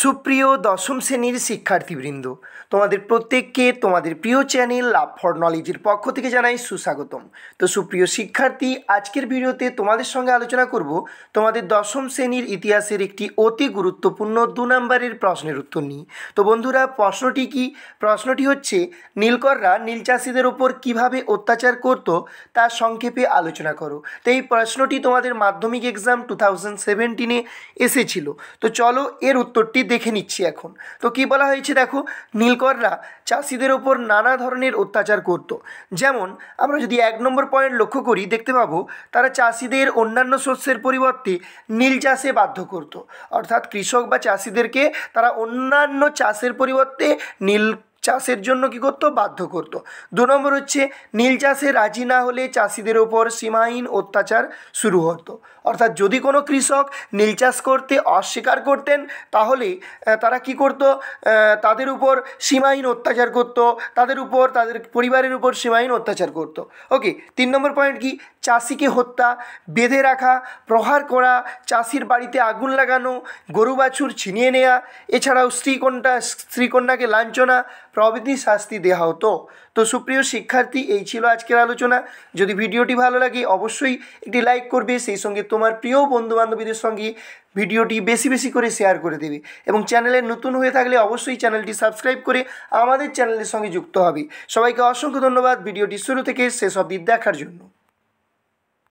সুপ্রিয় দশম শ্রেণীর শিক্ষার্থীবৃন্দ তোমাদের প্রত্যেককে তোমাদের প্রিয় চ্যানেল লাভ ফর নলেজের পক্ষ থেকে জানাই সুস্বাগতম তো সুপ্রিয় শিক্ষার্থী আজকের ভিডিওতে তোমাদের সঙ্গে আলোচনা করব তোমাদের দশম শ্রেণীর ইতিহাসের একটি অতি গুরুত্বপূর্ণ দু নম্বরের প্রশ্নের উত্তর নিয়ে তো বন্ধুরা প্রশ্নটি কি প্রশ্নটি হচ্ছে নীলকররা নীল চাষিদের ওপর কীভাবে অত্যাচার করত তা সংক্ষেপে আলোচনা করো তো এই প্রশ্নটি তোমাদের মাধ্যমিক এক্সাম টু থাউজেন্ড সেভেন্টিনে এসেছিল তো চলো এর উত্তরটি সেটি দেখে নিচ্ছি এখন তো কি বলা হয়েছে দেখো নীলকররা চাষিদের ওপর নানা ধরনের অত্যাচার করত যেমন আমরা যদি এক নম্বর পয়েন্ট লক্ষ্য করি দেখতে পাবো তারা চাষিদের অন্যান্য শস্যের পরিবর্তে নীল চাষে বাধ্য করত অর্থাৎ কৃষক বা চাষিদেরকে তারা অন্যান্য চাষের পরিবর্তে নীল চাষের জন্য কি করত বাধ্য করত দু নম্বর হচ্ছে নীল চাষে রাজি না হলে চাষিদের ওপর সীমাহীন অত্যাচার শুরু হতো অর্থাৎ যদি কোনো কৃষক নীল চাষ করতে অস্বীকার করতেন তাহলে তারা কি করত তাদের উপর সীমাহীন অত্যাচার করত তাদের উপর তাদের পরিবারের উপর সীমাহীন অত্যাচার করত ওকে তিন নম্বর পয়েন্ট কি চাষিকে হত্যা বেঁধে রাখা প্রহার করা চাষির বাড়িতে আগুন লাগানো গরু বাছুর ছিনিয়ে নেয়া এছাড়াও স্ত্রীকন্যা স্ত্রীকন্যাকে লাঞ্ছনা প্রভৃতি শাস্তি দেওয়া হতো তো সুপ্রিয় শিক্ষার্থী এই ছিল আজকের আলোচনা যদি ভিডিওটি ভালো লাগে অবশ্যই একটি লাইক করবে সেই সঙ্গে তোমার প্রিয় বন্ধুবান্ধবীদের সঙ্গে ভিডিওটি বেশি বেশি করে শেয়ার করে দেবে এবং চ্যানেলে নতুন হয়ে থাকলে অবশ্যই চ্যানেলটি সাবস্ক্রাইব করে আমাদের চ্যানেলের সঙ্গে যুক্ত হবে সবাইকে অসংখ্য ধন্যবাদ ভিডিওটি শুরু থেকে শেষ অব্দি দেখার জন্য